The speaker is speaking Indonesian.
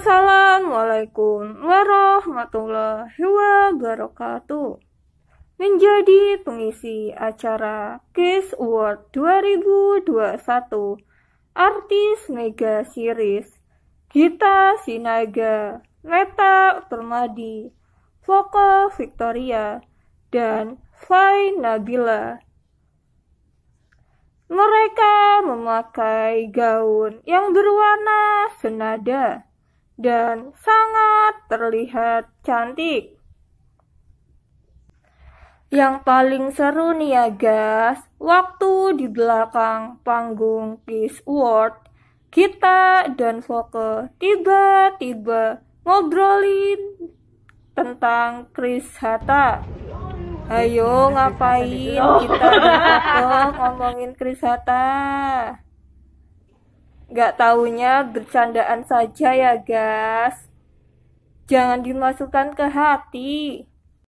Assalamualaikum warahmatullahi wabarakatuh. Menjadi pengisi acara Kiss Award 2021 Artis Mega Series Gita Sinaga, Meta Permadi, Vokal Victoria, dan Fai Nabila. Mereka memakai gaun yang berwarna senada dan sangat terlihat cantik. Yang paling seru nih ya guys, waktu di belakang panggung Kiss World, kita dan Voke tiba-tiba ngobrolin tentang Chris Hatta. Ayo iya, iya, iya, ngapain kita ngomongin Chris Hatta. Gak taunya bercandaan saja ya, guys. Jangan dimasukkan ke hati.